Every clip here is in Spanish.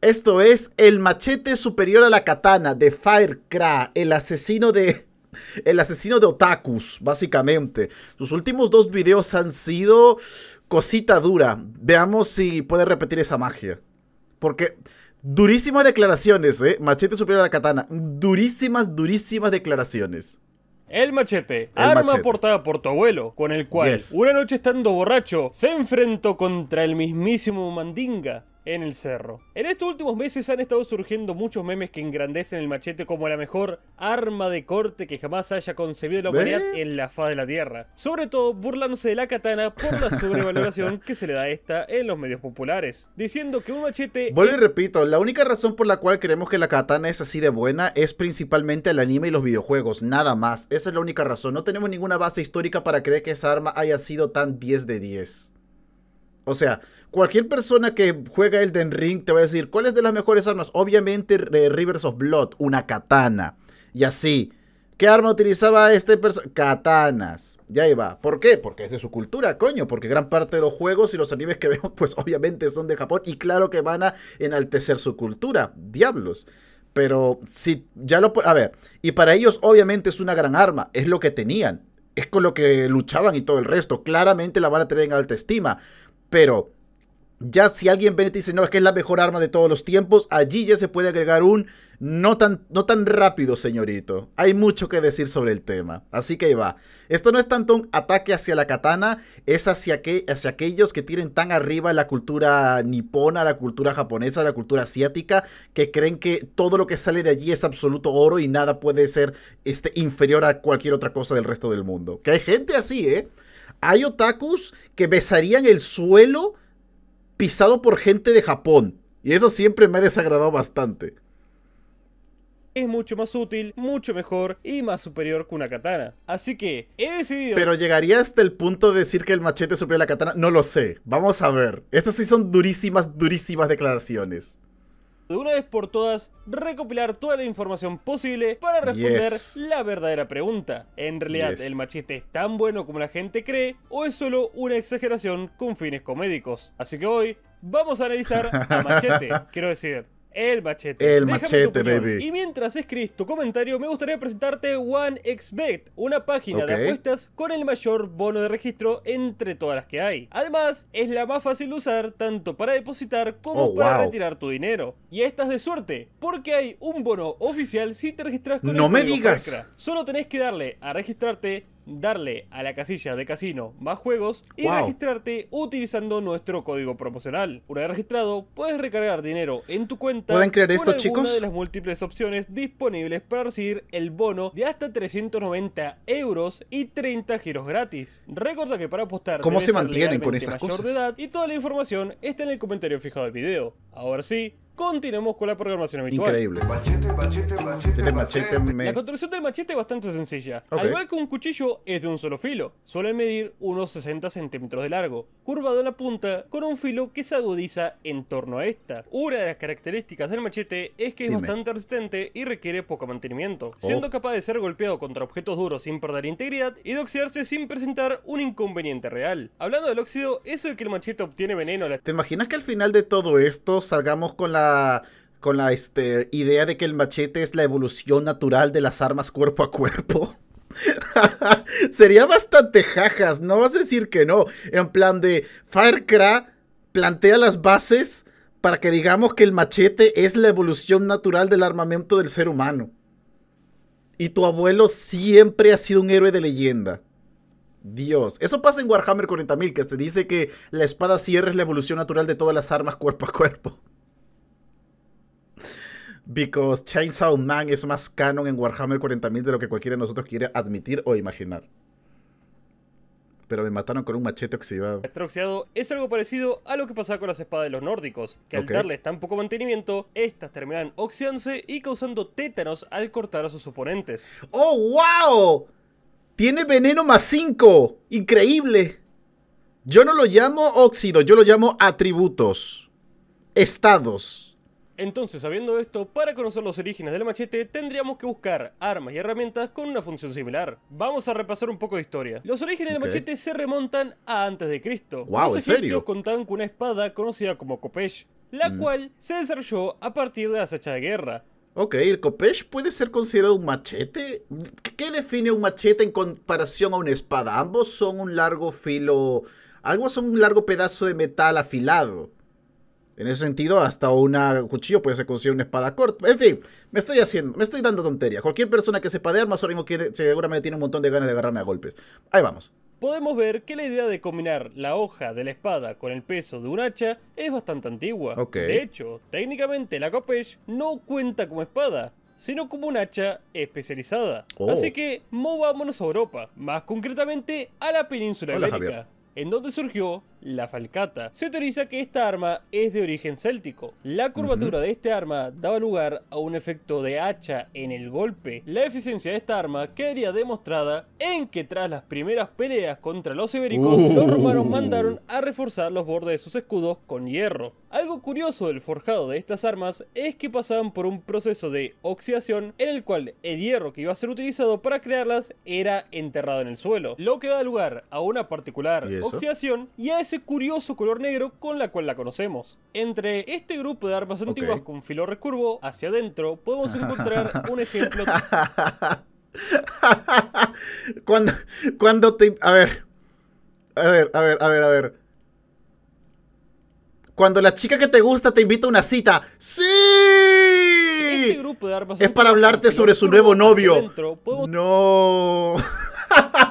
Esto es El machete superior a la katana de Firecra, el asesino de el asesino de otakus, básicamente. Sus últimos dos videos han sido cosita dura. Veamos si puede repetir esa magia. Porque durísimas declaraciones, ¿eh? Machete superior a la katana. Durísimas, durísimas declaraciones. El machete, arma portada por tu abuelo, con el cual una noche estando borracho se enfrentó contra el mismísimo Mandinga, en el cerro. En estos últimos meses han estado surgiendo muchos memes que engrandecen el machete como la mejor arma de corte que jamás haya concebido la humanidad en la faz de la tierra. Sobre todo burlándose de la katana por la sobrevaloración que se le da a esta en los medios populares, diciendo que un machete... Vuelvo y repito, la única razón por la cual creemos que la katana es así de buena es principalmente el anime y los videojuegos, nada más. Esa es la única razón, no tenemos ninguna base histórica para creer que esa arma haya sido tan 10 de 10. O sea, cualquier persona que juega Den Ring te va a decir, ¿cuál es de las mejores armas? Obviamente eh, Rivers of Blood, una katana. Y así. ¿Qué arma utilizaba este personaje? Katanas. Ya va ¿Por qué? Porque es de su cultura, coño. Porque gran parte de los juegos y los animes que vemos, pues obviamente son de Japón. Y claro que van a enaltecer su cultura. Diablos. Pero si ya lo... A ver. Y para ellos obviamente es una gran arma. Es lo que tenían. Es con lo que luchaban y todo el resto. Claramente la van a tener en alta estima. Pero ya si alguien viene y dice, no, es que es la mejor arma de todos los tiempos, allí ya se puede agregar un no tan, no tan rápido, señorito. Hay mucho que decir sobre el tema. Así que ahí va. Esto no es tanto un ataque hacia la katana, es hacia, que, hacia aquellos que tienen tan arriba la cultura nipona, la cultura japonesa, la cultura asiática, que creen que todo lo que sale de allí es absoluto oro y nada puede ser este, inferior a cualquier otra cosa del resto del mundo. Que hay gente así, ¿eh? hay otakus que besarían el suelo pisado por gente de Japón. Y eso siempre me ha desagradado bastante. Es mucho más útil, mucho mejor y más superior que una katana. Así que he decidido. Pero llegaría hasta el punto de decir que el machete es superior a la katana. No lo sé. Vamos a ver. Estas sí son durísimas, durísimas declaraciones de una vez por todas recopilar toda la información posible para responder la verdadera pregunta. En realidad, ¿el machete es tan bueno como la gente cree o es solo una exageración con fines comédicos? Así que hoy vamos a analizar a Machete, quiero decir, el machete. El machete, baby. Y mientras escribes tu comentario, me gustaría presentarte OneXBet, una página de apuestas con el mayor bono de registro entre todas las que hay. Además, es la más fácil de usar tanto para depositar como oh, para retirar tu dinero. Y estás de suerte, porque hay un bono oficial si te registras con no me digas. Solo tenés que darle a registrarte darle a la casilla de casino más juegos y registrarte utilizando nuestro código promocional. Una vez registrado, puedes recargar dinero en tu cuenta ¿Pueden creer chicos? de las múltiples opciones disponibles para recibir el bono de hasta 390 euros y 30 giros gratis. Recuerda que para apostar ¿Cómo se mantienen con mayor de edad y toda la información está en el comentario fijado del video. Ahora sí, Continuemos con la programación habitual. Increíble. Machete, machete, machete, este machete La construcción del machete es bastante sencilla. Al igual que un cuchillo, es de un solo filo. Suele medir unos 60 centímetros de largo, curvado en la punta, con un filo que se agudiza en torno a esta. Una de las características del machete es que es bastante resistente y requiere poco mantenimiento, oh. siendo capaz de ser golpeado contra objetos duros sin perder integridad y de oxidarse sin presentar un inconveniente real. Hablando del óxido, eso de que el machete obtiene veneno... ¿Te imaginas que al final de todo esto salgamos con la con la este, idea de que el machete es la evolución natural de las armas cuerpo a cuerpo. Sería bastante jajas, no vas a decir que no. En plan de Firecraft plantea las bases para que digamos que el machete es la evolución natural del armamento del ser humano. Y tu abuelo siempre ha sido un héroe de leyenda. Dios, eso pasa en Warhammer 40.000, que se dice que la espada cierre es la evolución natural de todas las armas cuerpo a cuerpo. Because Chainsaw Man es más canon en Warhammer 40.000 de lo que cualquiera de nosotros quiere admitir o imaginar. Pero me mataron con un machete oxidado. Machete oxidado es algo parecido a lo que pasaba con las espadas de los nórdicos, que al darles tan poco mantenimiento, estas terminan oxidándose y causando tétanos al cortar a sus oponentes. ¡Oh, wow! Tiene veneno más 5. Increíble. Yo no lo llamo óxido, yo lo llamo atributos. Estados. Entonces, sabiendo esto, para conocer los orígenes del machete, tendríamos que buscar armas y herramientas con una función similar. Vamos a repasar un poco de historia. Los orígenes del machete se remontan a antes de Cristo. Wow, los egipcios contaban con una espada conocida como kopesh, la mm. cual se desarrolló a partir de las hachas de guerra. Ok, ¿el kopesh puede ser considerado un machete? ¿Qué define un machete en comparación a una espada? Ambos son un largo filo... Algo son un largo pedazo de metal afilado. En ese sentido, hasta un cuchillo puede ser considerado una espada corta. En fin, me estoy haciendo, me estoy dando tonterías. Cualquier persona que se de armas ahora mismo quiere, seguramente tiene un montón de ganas de agarrarme a golpes. Ahí vamos. Podemos ver que la idea de combinar la hoja de la espada con el peso de un hacha es bastante antigua. De hecho, técnicamente la copesh no cuenta como espada, sino como un hacha especializada. Oh. Así que movámonos a Europa, más concretamente a la península ibérica, en donde surgió la falcata. Se teoriza que esta arma es de origen céltico. La curvatura de este arma daba lugar a un efecto de hacha en el golpe. La eficiencia de esta arma quedaría demostrada en que tras las primeras peleas contra los ibéricos, los uh. romanos mandaron a reforzar los bordes de sus escudos con hierro. Algo curioso del forjado de estas armas es que pasaban por un proceso de oxidación en el cual el hierro que iba a ser utilizado para crearlas era enterrado en el suelo, lo que da lugar a una particular oxidación y a curioso color negro con la cual la conocemos. Entre este grupo de armas antiguas con filo recurvo hacia adentro, podemos encontrar un ejemplo. cuando, cuando te. A ver. A ver, a ver, a ver, a ver. Cuando la chica que te gusta te invita a una cita. ¡Sí! Este grupo de es para hablarte sobre su nuevo novio. no.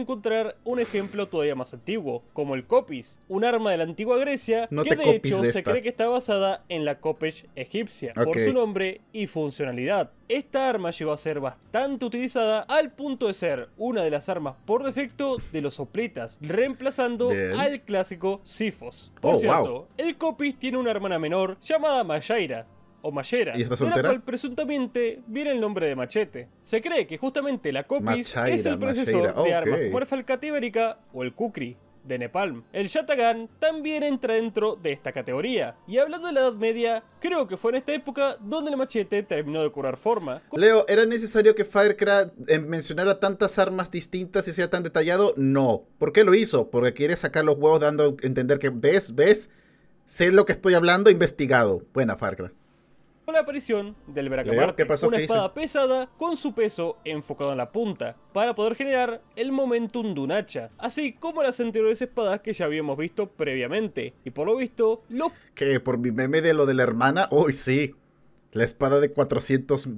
encontrar un ejemplo todavía más antiguo, como el Copis, un arma de la antigua Grecia que de hecho se cree que está basada en la Copesh egipcia, por su nombre y funcionalidad. Esta arma llegó a ser bastante utilizada al punto de ser una de las armas por defecto de los soplitas, reemplazando al clásico Sifos. Oh, por cierto, el Copis tiene una hermana menor llamada Mayaira, o Machera, ¿Y de la cual presuntamente viene el nombre de machete. Se cree que justamente la Copis es el procesor de armas como el o el Kukri de Nepal. El yatagan también entra dentro de esta categoría. Y hablando de la Edad Media, creo que fue en esta época donde el machete terminó de curar forma. Leo, ¿era necesario que Firecraft eh, mencionara tantas armas distintas y sea tan detallado? No. ¿Por qué lo hizo? Porque quiere sacar los huevos dando a entender que ves, ves, sé lo que estoy hablando, investigado. Buena, Firecrack con la aparición del Bracamarte, una espada pesada con su peso enfocado en la punta, para poder generar el momentum de un hacha, así como las anteriores espadas que ya habíamos visto previamente. Y por lo visto, lo... Que por mi meme de lo de la hermana, hoy sí, la espada de 400,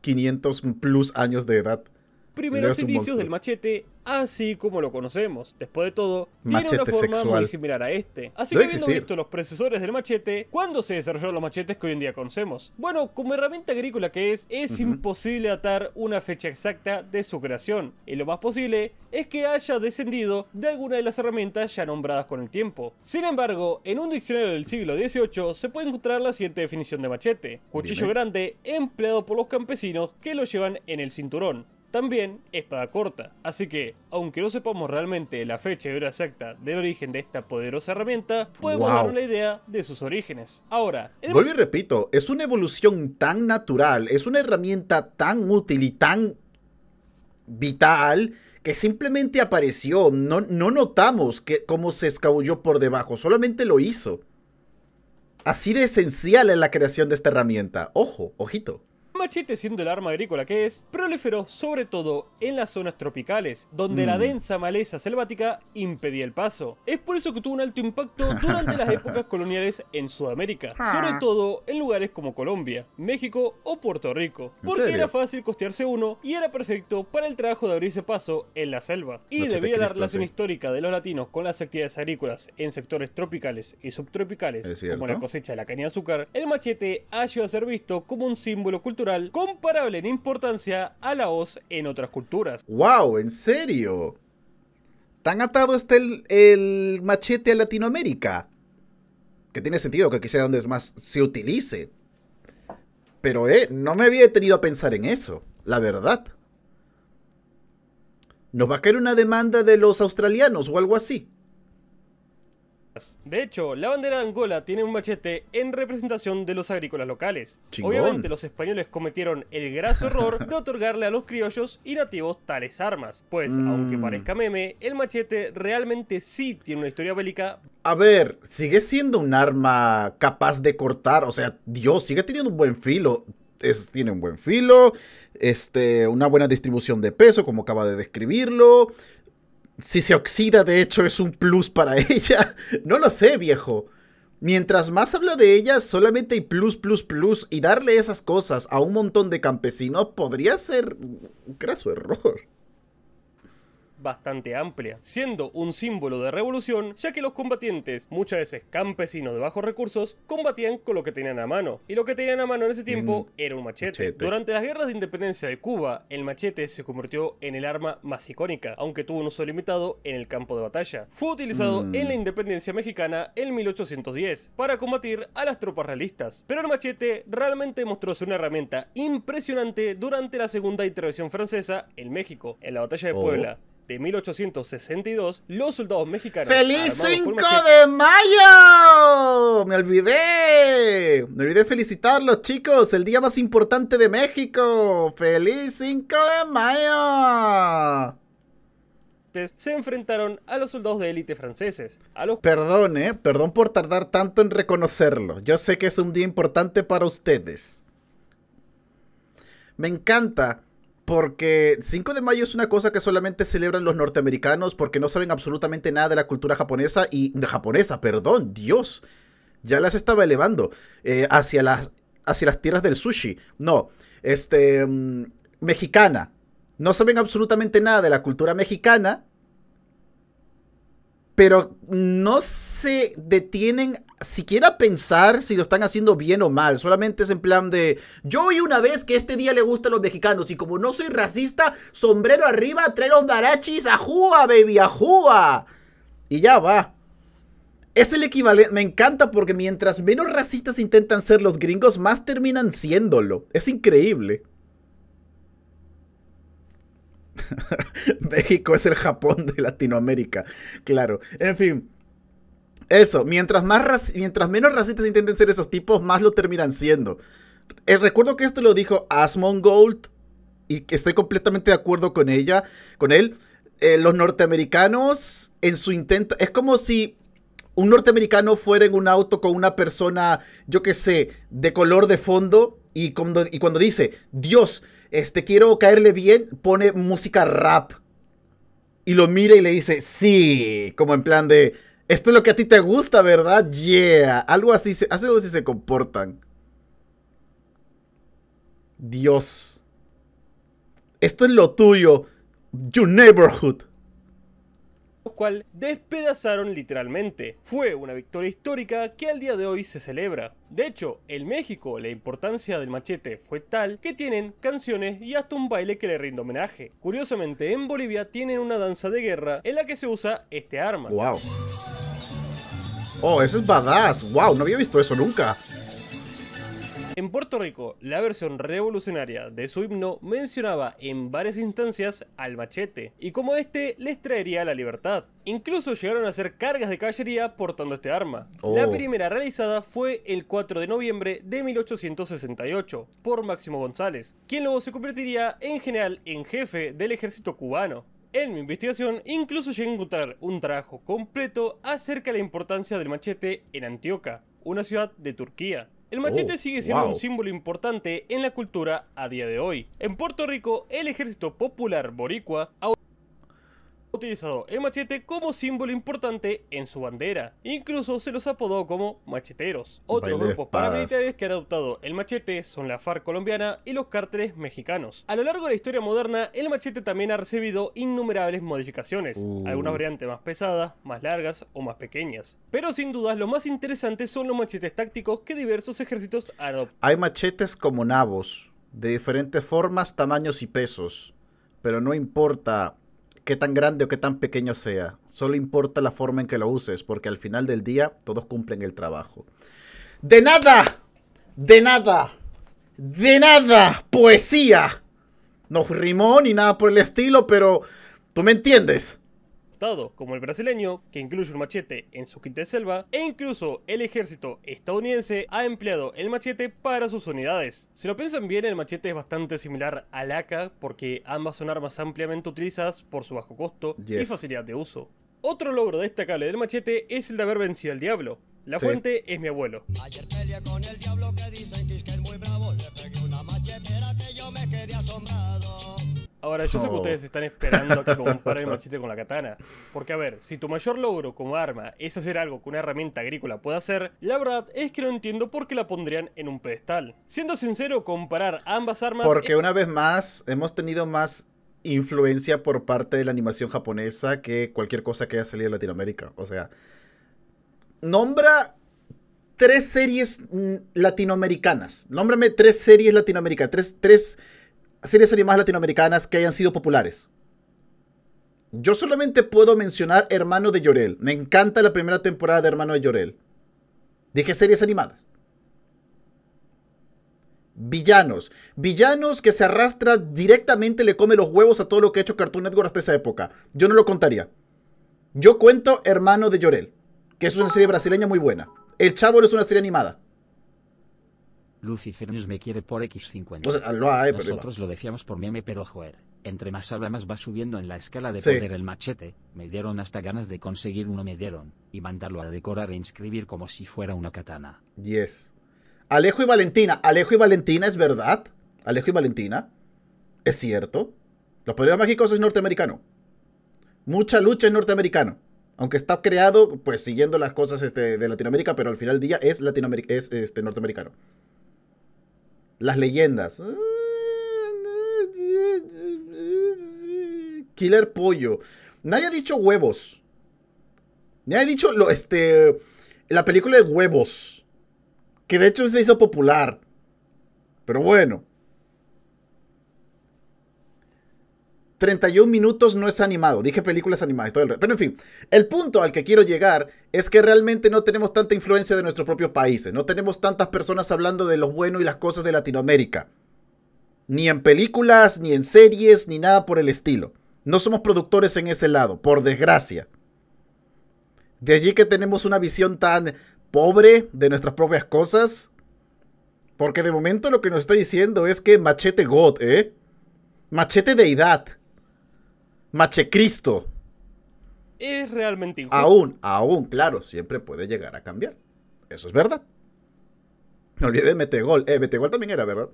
500 plus años de edad primeros inicios del machete, así como lo conocemos. Después de todo, tiene una forma muy similar a este. Así que habiendo visto los procesores del machete, ¿cuándo se desarrollaron los machetes que hoy en día conocemos? Bueno, como herramienta agrícola que es, es imposible atar una fecha exacta de su creación, y lo más posible es que haya descendido de alguna de las herramientas ya nombradas con el tiempo. Sin embargo, en un diccionario del siglo XVIII se puede encontrar la siguiente definición de machete. Cuchillo grande empleado por los campesinos que lo llevan en el cinturón. También espada corta, así que, aunque no sepamos realmente la fecha y hora exacta del origen de esta poderosa herramienta, podemos dar una la idea de sus orígenes. Ahora, el... vuelvo y repito, es una evolución tan natural, es una herramienta tan útil y tan vital que simplemente apareció. No, no notamos que, cómo se escabulló por debajo, solamente lo hizo. Así de esencial es la creación de esta herramienta. Ojo, ojito machete, siendo el arma agrícola que es, proliferó sobre todo en las zonas tropicales, donde la mm. densa maleza selvática impedía el paso. Es por eso que tuvo un alto impacto durante las épocas coloniales en Sudamérica, ah. sobre todo en lugares como Colombia, México o Puerto Rico, porque era fácil costearse uno y era perfecto para el trabajo de abrirse paso en la selva. Y debido a la relación histórica de los latinos con las actividades agrícolas en sectores tropicales y subtropicales, como la cosecha de la caña de azúcar, el machete ha llegado a ser visto como un símbolo cultural comparable en importancia a la voz en otras culturas. ¡Wow! ¿En serio? ¿Tan atado está el, el machete a Latinoamérica? Que tiene sentido que aquí sea donde es más se utilice. Pero eh, no me había tenido a pensar en eso, la verdad. Nos va a caer una demanda de los australianos o algo así. De hecho, la bandera de Angola tiene un machete en representación de los agrícolas locales. Obviamente los españoles cometieron el graso error de otorgarle a los criollos y nativos tales armas, pues mm. aunque parezca meme, el machete realmente sí tiene una historia bélica. A ver, sigue siendo un arma capaz de cortar, o sea, Dios, sigue teniendo un buen filo. Es, tiene un buen filo, este, una buena distribución de peso, como acaba de describirlo. Si se oxida, de hecho, es un plus para ella. No lo sé, viejo. Mientras más habla de ella, solamente hay plus, plus, plus. Y darle esas cosas a un montón de campesinos podría ser un graso error bastante amplia, siendo un símbolo de revolución ya que los combatientes, muchas veces campesinos de bajos recursos, combatían con lo que tenían a mano. Y lo que tenían a mano en ese tiempo mm, era un machete. Durante las guerras de independencia de Cuba, el machete se convirtió en el arma más icónica, aunque tuvo un uso limitado en el campo de batalla. Fue utilizado mm. en la independencia mexicana en 1810 para combatir a las tropas realistas. Pero el machete realmente mostró ser una herramienta impresionante durante la segunda intervención francesa en México, en la batalla de oh. Puebla de 1862, los soldados mexicanos. ¡Feliz 5 de mayo! ¡Me olvidé! Me olvidé felicitarlos, chicos. El día más importante de México. ¡Feliz 5 de mayo! se enfrentaron a los soldados de élite franceses. Perdón, eh, perdón por tardar tanto en reconocerlo. Yo sé que es un día importante para ustedes. Me encanta porque 5 de mayo es una cosa que solamente celebran los norteamericanos porque no saben absolutamente nada de la cultura japonesa y de japonesa, perdón, Dios. Ya las estaba elevando eh, hacia, las, hacia las tierras del sushi. No, este, mm, mexicana. No saben absolutamente nada de la cultura mexicana, pero no se detienen siquiera pensar si lo están haciendo bien o mal. Solamente es en plan de, yo oí una vez que este día le gusta a los mexicanos y como no soy racista, sombrero arriba, trae los barachis, ajúa, baby, ajúa. Y ya va. Es el equivalente, me encanta porque mientras menos racistas intentan ser los gringos, más terminan siéndolo. Es increíble. México es el Japón de Latinoamérica, claro. En fin, eso, mientras, mientras menos racistas intenten ser esos tipos, más lo terminan siendo. Eh, recuerdo que esto lo dijo Gold y estoy completamente de acuerdo con ella, con él. Eh, los norteamericanos en su intento, es como si un norteamericano fuera en un auto con una persona, yo qué sé, de color de fondo y cuando, y cuando dice, Dios, este quiero caerle bien, pone música rap. Y lo mira y le dice, sí, como en plan de, esto es lo que a ti te gusta, ¿verdad? Yeah. Algo así, se, algo así se comportan. Dios. Esto es lo tuyo. Your neighborhood los cual despedazaron literalmente. Fue una victoria histórica que al día de hoy se celebra. De hecho, en México la importancia del machete fue tal que tienen canciones y hasta un baile que le rinde homenaje. Curiosamente, en Bolivia tienen una danza de guerra en la que se usa este arma. Wow. Oh, eso es badass. Wow, no había visto eso nunca. En Puerto Rico, la versión revolucionaria de su himno mencionaba en varias instancias al machete, y como este les traería la libertad. Incluso llegaron a hacer cargas de caballería portando este arma. La oh. primera realizada fue el 4 de noviembre de 1868 por Máximo González, quien luego se convertiría en general en jefe del ejército cubano. En mi investigación incluso llegué a encontrar un trabajo completo acerca de la importancia del machete en Antioquia, una ciudad de Turquía. El machete oh, sigue siendo un símbolo importante en la cultura a día de hoy. En Puerto Rico, el ejército popular boricua utilizado el machete como símbolo importante en su bandera. Incluso se los apodó como macheteros. Otros grupos paramilitares que han adoptado el machete son la FARC colombiana y los cárteres mexicanos. A lo largo de la historia moderna, el machete también ha recibido innumerables modificaciones, uh. algunas variantes más pesadas, más largas o más pequeñas. Pero sin dudas, lo más interesante son los machetes tácticos que diversos ejércitos adoptan. Hay machetes como nabos, de diferentes formas, tamaños y pesos, pero no importa que tan grande o que tan pequeño sea. Solo importa la forma en que lo uses, porque al final del día todos cumplen el trabajo. De nada, de nada, de nada, poesía. No rimó ni nada por el estilo, pero tú me entiendes como el brasileño, que incluye un machete en su quinta de selva, e incluso el ejército estadounidense ha empleado el machete para sus unidades. Si lo piensan bien, el machete es bastante similar al AK, porque ambas son armas ampliamente utilizadas por su bajo costo y facilidad de uso. Otro logro destacable del machete es el de haber vencido al diablo. La fuente es mi abuelo. Ahora, yo sé que ustedes están esperando a que compare el machete con la katana. Porque, a ver, si tu mayor logro como arma es hacer algo que una herramienta agrícola puede hacer, la verdad es que no entiendo por qué la pondrían en un pedestal. Siendo sincero, comparar ambas armas. Porque una vez más, hemos tenido más influencia por parte de la animación japonesa que cualquier cosa que haya salido de Latinoamérica. O sea, nombra tres series mm, latinoamericanas. Nómbrame tres series latinoamericanas. Tres. tres series animadas latinoamericanas que hayan sido populares. Yo solamente puedo mencionar Hermano de Llorel. Me encanta la primera temporada de Hermano de Llorel. Dije series animadas. Villanos. Villanos que se arrastra directamente, le come los huevos a todo lo que ha hecho Cartoon Network hasta esa época. Yo no lo contaría. Yo cuento Hermano de Llorel, que es una serie brasileña muy buena. El Chavo es una serie animada. Lucifer me quiere por X50. Nosotros lo decíamos por meme, pero joder. Entre más habla, más va subiendo en la escala de el machete. Me dieron hasta ganas de conseguir uno, me dieron. Y mandarlo a decorar e inscribir como si fuera una katana. Yes. Alejo y Valentina. Alejo y Valentina es verdad. Alejo y Valentina. Es cierto. Los poderes mágicos es norteamericano. Mucha lucha es norteamericano. Aunque está creado, pues siguiendo las cosas este, de Latinoamérica, pero al final del día es, latinoamérica es este, norteamericano. Las leyendas. Killer Pollo. Nadie ha dicho huevos. Nadie ha dicho lo, este, la película de huevos. Que de hecho se hizo popular. Pero bueno. 31 minutos no es animado. Dije películas animadas, Pero en fin, el punto al que quiero llegar es que realmente no tenemos tanta influencia de nuestros propios países. No tenemos tantas personas hablando de lo bueno y las cosas de Latinoamérica. Ni en películas, ni en series, ni nada por el estilo. No somos productores en ese lado, por desgracia. De allí que tenemos una visión tan pobre de nuestras propias cosas. Porque de momento lo que nos está diciendo es que machete God, ¿eh? Machete deidad Machecristo. Es realmente injusto. Aún, aún, claro, siempre puede llegar a cambiar. Eso es verdad. No Mete Metegol. Eh, Metegol también era, ¿verdad?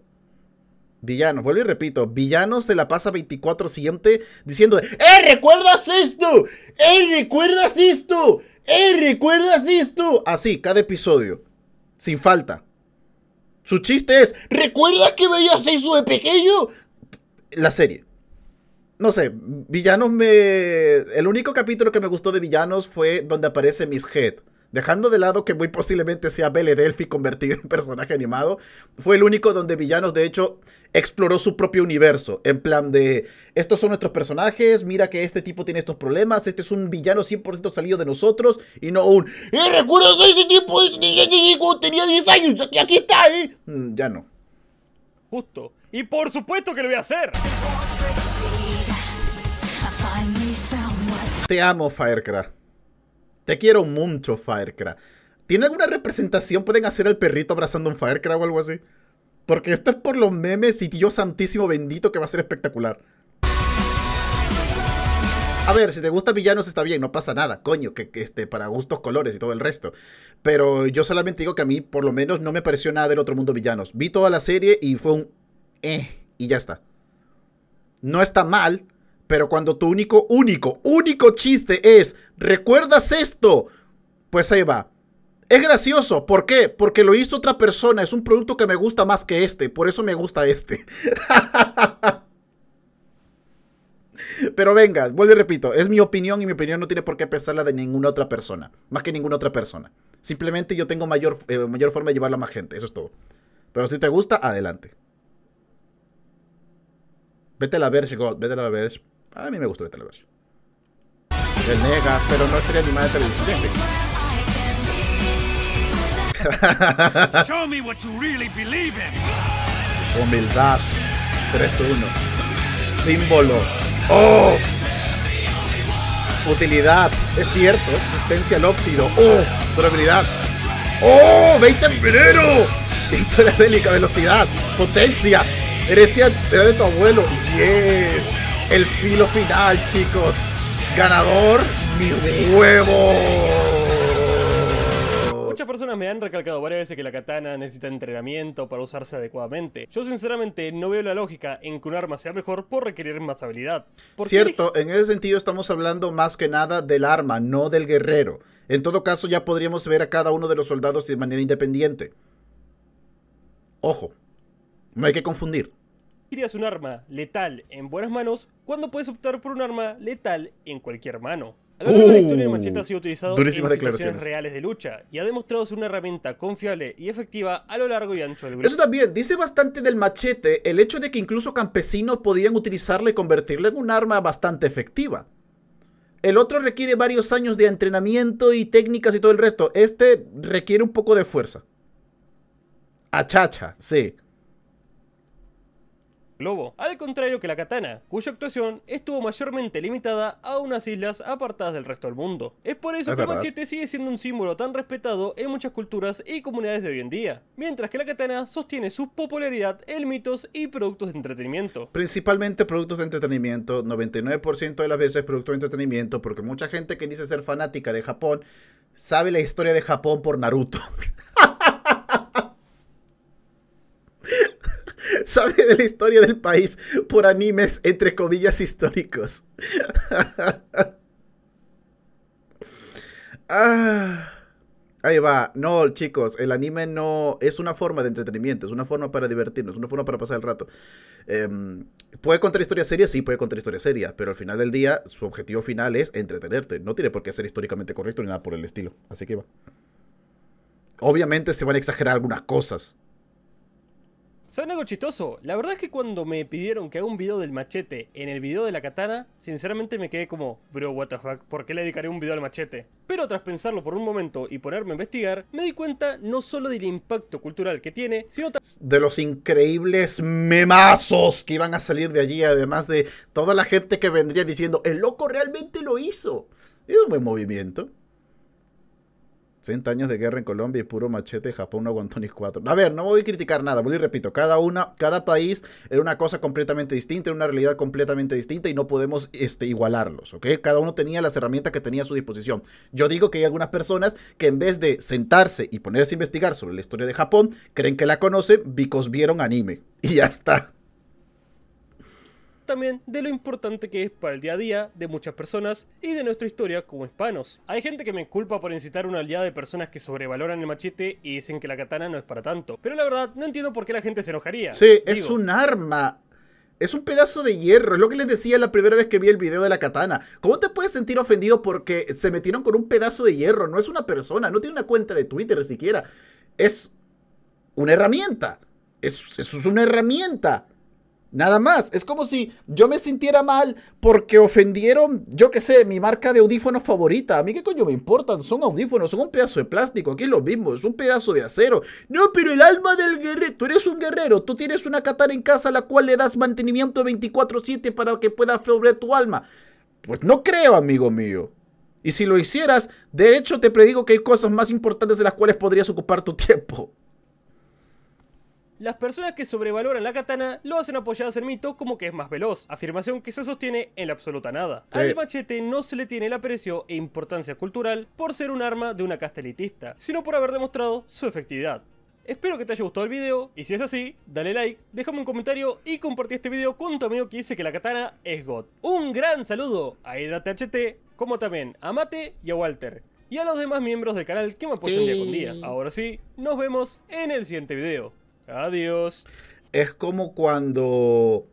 Villanos, vuelvo y repito, villanos se la pasa 24 siguiente diciendo, ¡Eh, recuerdas esto! ¡Eh, recuerdas esto! ¡Eh, recuerdas esto! Así, cada episodio, sin falta. Su chiste es, ¿recuerdas que veías eso de pequeño? La serie no sé, villanos me... El único capítulo que me gustó de villanos fue donde aparece Miss Head. Dejando de lado que muy posiblemente sea Belle Delphi convertida en personaje animado, fue el único donde Villanos, de hecho, exploró su propio universo. En plan de, estos son nuestros personajes, mira que este tipo tiene estos problemas, este es un villano 100% salido de nosotros, y no un, ¡Eh, recuerdo ese tipo! Ese tenía 10 años, aquí está, eh! Mm, ya no. Justo. Y por supuesto que lo voy a hacer. Te amo, Firecraft. Te quiero mucho, Firecraft. ¿Tiene alguna representación? ¿Pueden hacer al perrito abrazando un Firecraft o algo así? Porque esto es por los memes y Dios santísimo bendito que va a ser espectacular. A ver, si te gusta villanos está bien, no pasa nada, coño, que, que, este, para gustos, colores y todo el resto. Pero yo solamente digo que a mí, por lo menos, no me pareció nada del otro mundo villanos. Vi toda la serie y fue un eh, y ya está. No está mal, pero cuando tu único, único, único chiste es, ¿recuerdas esto? Pues ahí va. Es gracioso, ¿por qué? Porque lo hizo otra persona, es un producto que me gusta más que este, por eso me gusta este. Pero venga, vuelvo y repito, es mi opinión y mi opinión no tiene por qué pesar la de ninguna otra persona, más que ninguna otra persona. Simplemente yo tengo mayor, eh, mayor forma de llevarla a más gente, eso es todo. Pero si te gusta, adelante. Vete a la verge, God, vete a la verge. A mí me gustó versión. El Nega, pero no sería animada de televisión. Show Humildad. 3-1. Símbolo. ¡Oh! Utilidad. Es cierto. Resistencia al óxido. ¡Oh! Durabilidad. ¡Oh! ¡20 primero. Historia bélica, velocidad, potencia. Herencia de tu abuelo. ¡Yes! el filo final, chicos. Ganador, mi huevo. Muchas personas me han recalcado varias veces que la katana necesita entrenamiento para usarse adecuadamente. Yo sinceramente no veo la lógica en que un arma sea mejor por requerir más habilidad. Cierto, en ese sentido estamos hablando más que nada del arma, no del guerrero. En todo caso ya podríamos ver a cada uno de los soldados de manera independiente. Ojo, no hay que confundir elegirías un arma letal en buenas manos cuando puedes optar por un arma letal en cualquier mano? A machete ha sido utilizado en situaciones reales de lucha y ha demostrado ser una herramienta confiable y efectiva a lo largo y ancho del Eso también dice bastante del machete el hecho de que incluso campesinos podían utilizarlo y convertirlo en un arma bastante efectiva. El otro requiere varios años de entrenamiento y técnicas y todo el resto. Este requiere un poco de fuerza. Achacha, sí globo, al contrario que la katana, cuya actuación estuvo mayormente limitada a unas islas apartadas del resto del mundo. Es por eso que el machete sigue siendo un símbolo tan respetado en muchas culturas y comunidades de hoy en día, mientras que la katana sostiene su popularidad en mitos y productos de entretenimiento. Principalmente productos de entretenimiento, 99% de las veces productos de entretenimiento, porque mucha gente que dice ser fanática de Japón sabe la historia de Japón por Naruto. sabe de la historia del país por animes entre comillas históricos. Ah, ahí va. No, chicos, el anime no es una forma de entretenimiento, es una forma para divertirnos, es una forma para pasar el rato. Em, ¿Puede contar historias serias? Sí, puede contar historias serias, pero al final del día su objetivo final es entretenerte. No tiene por qué ser históricamente correcto ni nada por el estilo. Así que va. Obviamente se van a exagerar algunas cosas. ¿Saben algo chistoso? La verdad es que cuando me pidieron que haga un video del machete en el video de la katana, sinceramente me quedé como, bro, what the fuck, ¿por qué le dedicaré un video al machete? Pero tras pensarlo por un momento y ponerme a investigar, me di cuenta no solo del impacto cultural que tiene, sino de los increíbles memazos que iban a salir de allí, además de toda la gente que vendría diciendo, el loco realmente lo hizo. Es un buen movimiento. 60 años de guerra en Colombia y puro machete, Japón no aguantó ni cuatro. A ver, no voy a criticar nada, voy y repito, cada una, cada país era una cosa completamente distinta, era una realidad completamente distinta y no podemos este, igualarlos, ¿ok? Cada uno tenía las herramientas que tenía a su disposición. Yo digo que hay algunas personas que en vez de sentarse y ponerse a investigar sobre la historia de Japón, creen que la conocen because vieron anime. Y ya está también de lo importante que es para el día a día de muchas personas y de nuestra historia como hispanos. Hay gente que me culpa por incitar una aliada de personas que sobrevaloran el machete y dicen que la katana no es para tanto, pero la verdad no entiendo por qué la gente se enojaría. Sí, es un arma. Es un pedazo de hierro, es lo que les decía la primera vez que vi el video de la katana. ¿Cómo te puedes sentir ofendido porque se metieron con un pedazo de hierro? No es una persona, no tiene una cuenta de Twitter siquiera. Es una herramienta. Es, es una herramienta. Nada más. Es como si yo me sintiera mal porque ofendieron, yo qué sé, mi marca de audífonos favorita. A mí qué coño me importan. Son audífonos, son un pedazo de plástico. Aquí es lo mismo, es un pedazo de acero. No, pero el alma del guerrero. Tú eres un guerrero. Tú tienes una katana en casa a la cual le das mantenimiento 24-7 para que pueda florear tu alma. Pues no creo, amigo mío. Y si lo hicieras, de hecho te predigo que hay cosas más importantes de las cuales podrías ocupar tu tiempo. Las personas que sobrevaloran la katana lo hacen apoyadas en mito como que es más veloz, afirmación que se sostiene en la absoluta nada. Al machete no se le tiene el aprecio e importancia cultural por ser un arma de una casta sino por haber demostrado su efectividad. Espero que te haya gustado el video, y si es así, dale like, déjame un comentario y compartí este video con tu amigo que dice que la katana es God. Un gran saludo a HydraTHT, como también a Mate y a Walter, y a los demás miembros del canal que me apoyan día con día. Ahora sí, nos vemos en el siguiente video. Adiós. Es como cuando.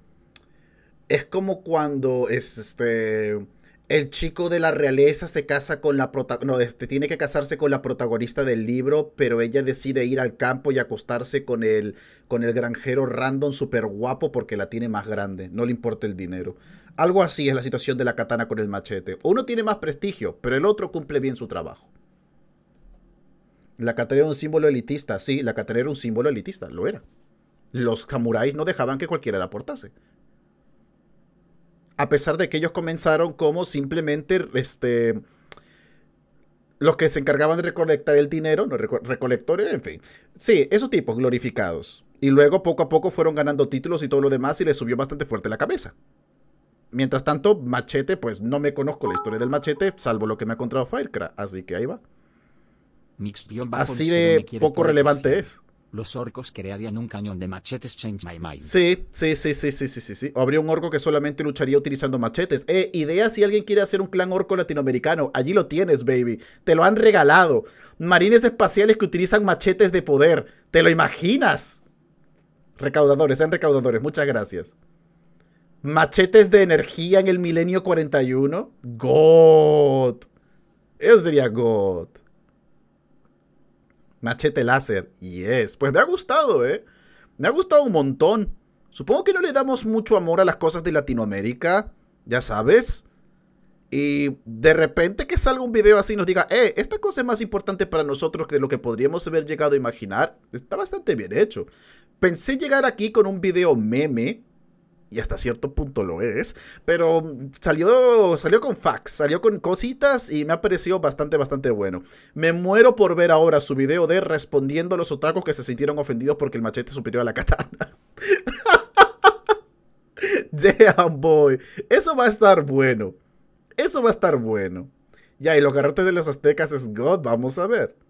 Es como cuando este. El chico de la realeza se casa con la no, este tiene que casarse con la protagonista del libro, pero ella decide ir al campo y acostarse con el con el granjero random super guapo porque la tiene más grande, no le importa el dinero. Algo así es la situación de la katana con el machete. Uno tiene más prestigio, pero el otro cumple bien su trabajo. La cátedra era un símbolo elitista. Sí, la catena era un símbolo elitista, lo era. Los samuráis no dejaban que cualquiera la portase. A pesar de que ellos comenzaron como simplemente este, los que se encargaban de recolectar el dinero, no, recolectores, en fin. Sí, esos tipos glorificados. Y luego poco a poco fueron ganando títulos y todo lo demás y les subió bastante fuerte la cabeza. Mientras tanto, Machete, pues no me conozco la historia del Machete, salvo lo que me ha contado Firecrack, así que ahí va. Así de poco relevante es. Los orcos crearían un cañón de machetes Change My Mind. Sí, sí, sí, sí, sí, sí, sí, habría un orco que solamente lucharía utilizando machetes. Eh, idea si alguien quiere hacer un clan orco latinoamericano. Allí lo tienes, baby. Te lo han regalado. Marines espaciales que utilizan machetes de poder. ¿Te lo imaginas? Recaudadores, sean recaudadores. Muchas gracias. Machetes de energía en el milenio 41. God. Eso sería God. Machete láser, yes. Pues me ha gustado, ¿eh? Me ha gustado un montón. Supongo que no le damos mucho amor a las cosas de Latinoamérica, ya sabes. Y de repente que salga un video así y nos diga, eh, esta cosa es más importante para nosotros que lo que podríamos haber llegado a imaginar. Está bastante bien hecho. Pensé llegar aquí con un video meme, y hasta cierto punto lo es, pero salió, salió con fax, salió con cositas y me ha parecido bastante, bastante bueno. Me muero por ver ahora su video de respondiendo a los otakus que se sintieron ofendidos porque el machete superior a la katana. Damn boy, eso va a estar bueno. Eso va a estar bueno. Ya, y los garrotes de los aztecas es God, vamos a ver.